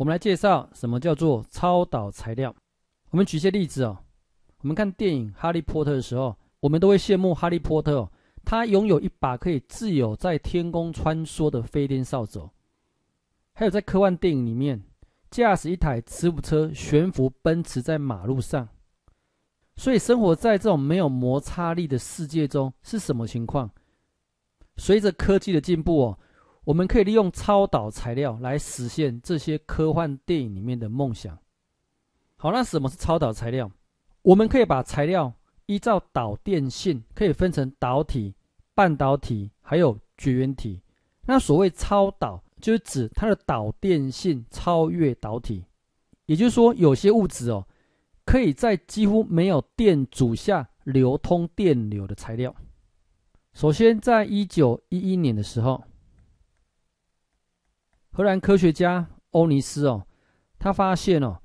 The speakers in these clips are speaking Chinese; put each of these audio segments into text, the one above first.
我们来介绍什么叫做超导材料。我们举一些例子哦。我们看电影《哈利波特》的时候，我们都会羡慕哈利波特，他拥有一把可以自由在天空穿梭的飞天扫帚，还有在科幻电影里面驾驶一台磁浮车悬浮奔驰在马路上。所以，生活在这种没有摩擦力的世界中是什么情况？随着科技的进步哦。我们可以利用超导材料来实现这些科幻电影里面的梦想。好，那什么是超导材料？我们可以把材料依照导电性可以分成导体、半导体，还有绝缘体。那所谓超导，就是指它的导电性超越导体，也就是说，有些物质哦，可以在几乎没有电阻下流通电流的材料。首先，在一九一一年的时候。荷兰科学家欧尼斯哦，他发现哦，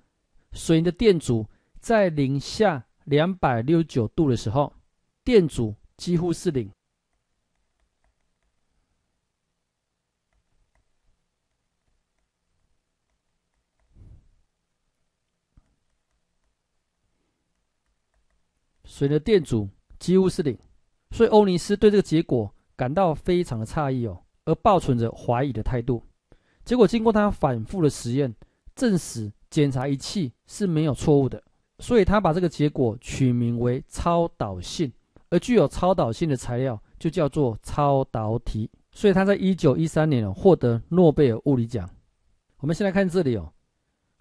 水的电阻在零下两百六十九度的时候，电阻几乎是零。水的电阻几乎是零，所以欧尼斯对这个结果感到非常的诧异哦，而抱存着怀疑的态度。结果经过他反复的实验，证实检查仪器是没有错误的，所以他把这个结果取名为超导性，而具有超导性的材料就叫做超导体。所以他在一九一三年获得诺贝尔物理奖。我们先来看这里哦，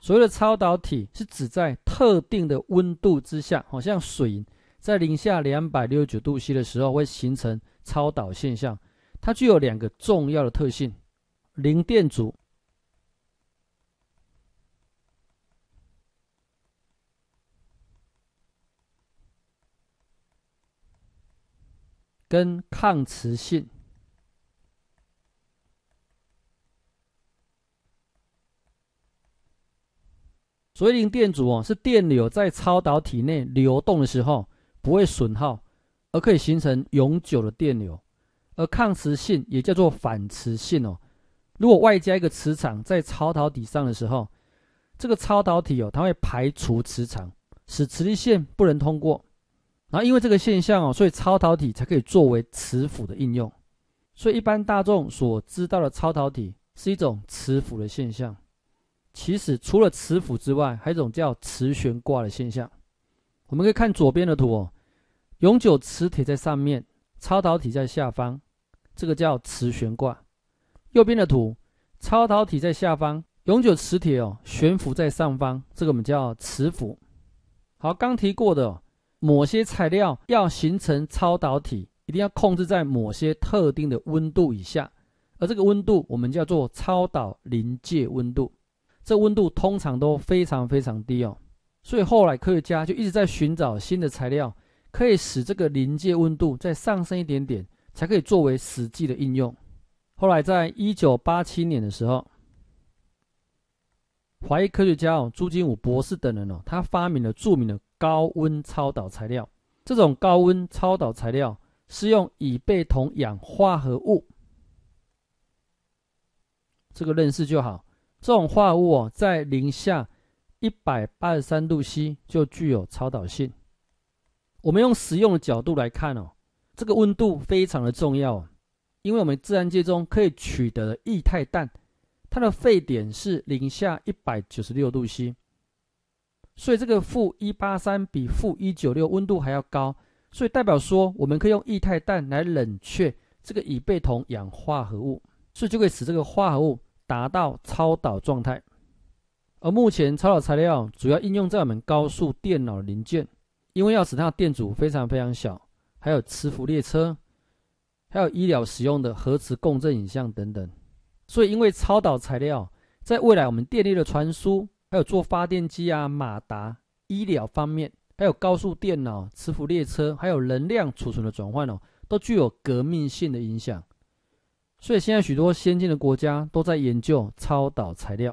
所谓的超导体是指在特定的温度之下，好像水在零下两百六十九度 C 的时候会形成超导现象，它具有两个重要的特性。零电阻跟抗磁性，所以零电阻哦，是电流在超导体内流动的时候不会损耗，而可以形成永久的电流；而抗磁性也叫做反磁性哦。如果外加一个磁场在超导体上的时候，这个超导体哦，它会排除磁场，使磁力线不能通过。然后因为这个现象哦，所以超导体才可以作为磁浮的应用。所以一般大众所知道的超导体是一种磁浮的现象。其实除了磁浮之外，还有一种叫磁悬挂的现象。我们可以看左边的图哦，永久磁铁在上面，超导体在下方，这个叫磁悬挂。右边的图，超导体在下方，永久磁铁哦悬浮在上方，这个我们叫磁浮。好，刚提过的，某些材料要形成超导体，一定要控制在某些特定的温度以下，而这个温度我们叫做超导临界温度。这温度通常都非常非常低哦，所以后来科学家就一直在寻找新的材料，可以使这个临界温度再上升一点点，才可以作为实际的应用。后来，在一九八七年的时候，华裔科学家哦，朱金武博士等人哦，他发明了著名的高温超导材料。这种高温超导材料是用乙钡铜氧化合物，这个认识就好。这种化合物哦，在零下一百八十三度 C 就具有超导性。我们用实用的角度来看哦，这个温度非常的重要。因为我们自然界中可以取得的液态氮，它的沸点是零下一百九十六度 C，所以这个负一八三比负一九六温度还要高，所以代表说我们可以用液态氮来冷却这个乙背酮氧化合物，所以就可以使这个化合物达到超导状态。而目前超导材料主要应用在我们高速电脑零件，因为要使它的电阻非常非常小，还有磁浮列车。还有医疗使用的核磁共振影像等等，所以因为超导材料，在未来我们电力的传输，还有做发电机啊、马达、医疗方面，还有高速电脑、磁浮列车，还有能量储存的转换哦，都具有革命性的影响。所以现在许多先进的国家都在研究超导材料。